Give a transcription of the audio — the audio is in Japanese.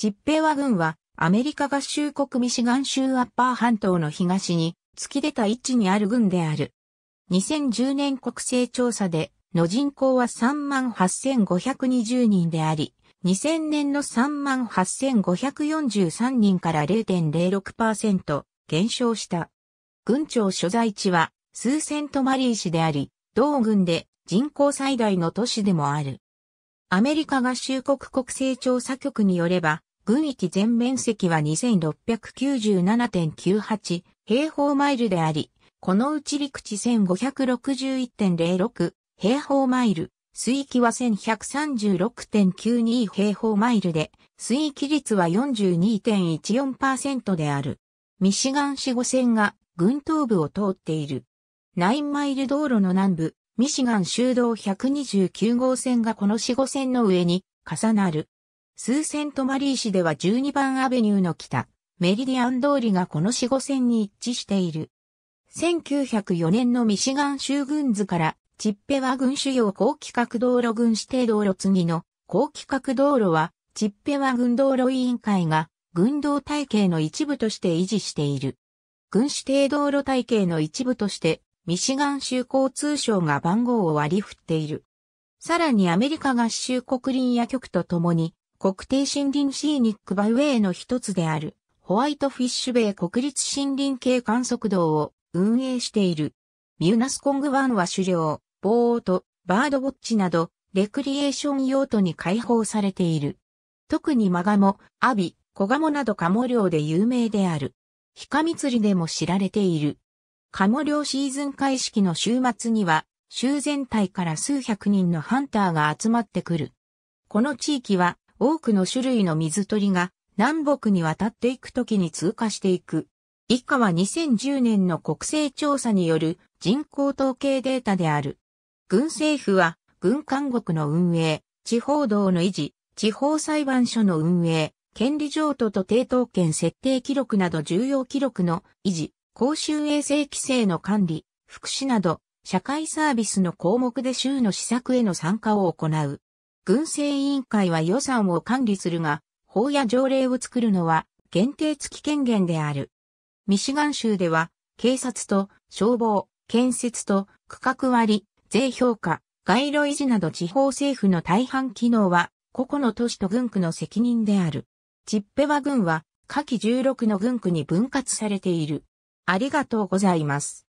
チッペワ軍は、アメリカ合衆国ミシガン州アッパー半島の東に、突き出た位置にある軍である。2010年国勢調査で、の人口は38,520人であり、2000年の38,543人から0.06%減少した。軍庁所在地はスーセントマリー市であり、同軍で人口最大の都市でもある。アメリカ合衆国国勢調査局によれば、軍域全面積は2697.98平方マイルであり、このうち陸地1561.06平方マイル、水域は1136.92平方マイルで、水域率は42.14%である。ミシガン市5線が軍東部を通っている。9マイル道路の南部、ミシガン州道129号線がこの市5線の上に重なる。スーセントマリー市では12番アベニューの北、メリディアン通りがこの四五線に一致している。1904年のミシガン州軍図から、チッペワ軍主要高規格道路軍指定道路次の高規格道路は、チッペワ軍道路委員会が、軍道体系の一部として維持している。軍指定道路体系の一部として、ミシガン州交通省が番号を割り振っている。さらにアメリカ合衆国林野局とともに、国定森林シーニックバイウェイの一つである、ホワイトフィッシュベイ国立森林系観測道を運営している。ミュナスコング湾は狩猟、ボート、バードウォッチなど、レクリエーション用途に開放されている。特にマガモ、アビ、コガモなどカモ漁で有名である。ヒカミ釣りでも知られている。カモ漁シーズン開式の週末には、州全体から数百人のハンターが集まってくる。この地域は多くの種類の水鳥が南北に渡っていく時に通過していく。以下は2010年の国勢調査による人口統計データである。軍政府は軍監獄の運営、地方道の維持、地方裁判所の運営、権利譲渡と抵当権設定記録など重要記録の維持、公衆衛生規制の管理、福祉など、社会サービスの項目で州の施策への参加を行う。軍政委員会は予算を管理するが、法や条例を作るのは限定付き権限である。ミシガン州では、警察と消防、建設と区画割、税評価、街路維持など地方政府の大半機能は、個々の都市と軍区の責任である。チッペワ郡は、下記16の軍区に分割されている。ありがとうございます。